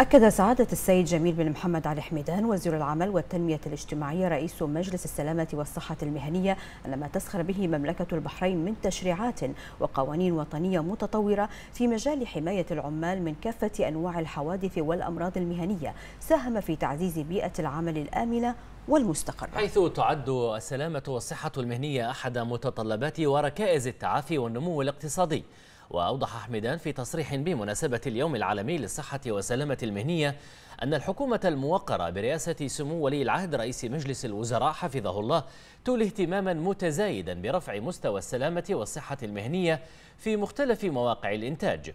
أكد سعادة السيد جميل بن محمد علي حميدان وزير العمل والتنمية الاجتماعية رئيس مجلس السلامة والصحة المهنية أن ما تسخر به مملكة البحرين من تشريعات وقوانين وطنية متطورة في مجال حماية العمال من كافة أنواع الحوادث والأمراض المهنية ساهم في تعزيز بيئة العمل الآمنة والمستقرة حيث تعد السلامة والصحة المهنية أحد متطلبات وركائز التعافي والنمو الاقتصادي وأوضح حميدان في تصريح بمناسبة اليوم العالمي للصحة والسلامة المهنية أن الحكومة الموقرة برئاسة سمو ولي العهد رئيس مجلس الوزراء حفظه الله تولي اهتماما متزايدا برفع مستوى السلامة والصحة المهنية في مختلف مواقع الإنتاج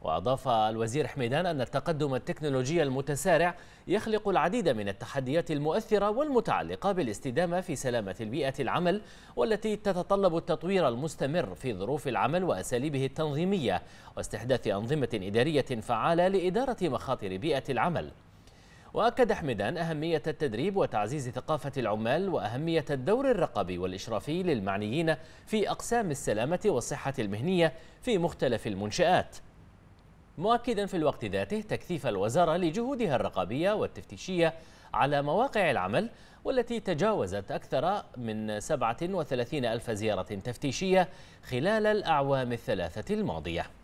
وأضاف الوزير حميدان أن التقدم التكنولوجي المتسارع يخلق العديد من التحديات المؤثرة والمتعلقة بالاستدامة في سلامة البيئة العمل والتي تتطلب التطوير المستمر في ظروف العمل وأساليبه التنظيمية واستحداث أنظمة إدارية فعالة لإدارة مخاطر بيئة العمل وأكد حمدان أهمية التدريب وتعزيز ثقافة العمال وأهمية الدور الرقابي والإشرافي للمعنيين في أقسام السلامة والصحة المهنية في مختلف المنشآت مؤكدا في الوقت ذاته تكثيف الوزارة لجهودها الرقابية والتفتيشية على مواقع العمل والتي تجاوزت أكثر من 37 ألف زيارة تفتيشية خلال الأعوام الثلاثة الماضية